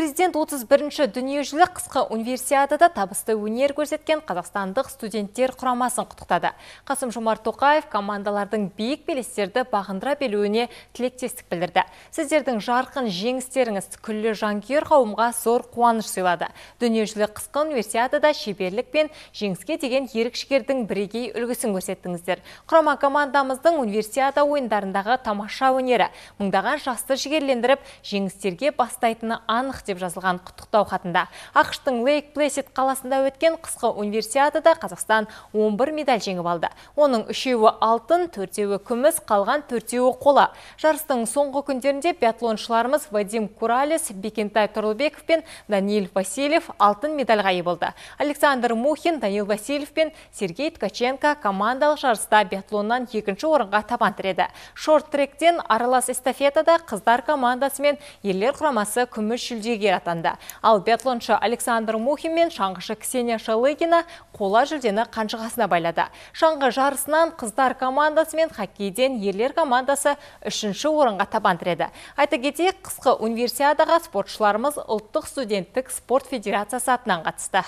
президент 31-ші дүниежүзілік қысқы универсиадада табысты өнер көрсеткен қазақстандық студенттер құрамасын құтықтады. Қасым Жомар Тоқаев командалардың бейік белестерді бағындыра белуіне тілектестік білдірді. Сіздердің жарқын жеңістеріңіз күллі жанкүйер қауымға зор қуаныш сыйлады. Дүниежүзілік қысқы универсиадада шеберлік пен жеңіске деген ерік бірегей үлгісін көрсеттіңіздер. Құрама командамыздың универсиада ойындарындағы тамаша өнері мыңдаған жасты жігерлендіріп жеңістерге бастайтыны анық деп жазылған құттықтау хатында. Ақштың Лейк Плейсет қаласында өткен қысқы универсиадада Қазақстан 11 медаль жеңіп алды. Оның үшеуі алтын, төртеуі күміс, қалған төртеуі қола. Жарыстың соңғы күндерінде биатлоншыларымыз Вадим Куралес, Бекентай Тұрлыбеков пен Даниил Васильев алтын медальға ие болды. Александр Мухин, Даниил Васильев пен Сергей Ткаченко командалық жарыста биатлоннан екінші орынға табан тіреді. Шорт-тректен аралас эстафетада қыздар командасы мен ерлер құрамасы күміс жүлдеге жүлдегер атанды. Ал биатлоншы Александр Мухин мен шаңғышы Ксения Шалыгина қола жүлдені қанжығасына байлады. Шаңғы жарысынан қыздар командасы мен хоккейден ерлер командасы үшінші орынға табандыреді. Айты Айта қысқы универсиадаға спортшыларымыз ұлттық студенттік спорт федерациясы атынан қатысты.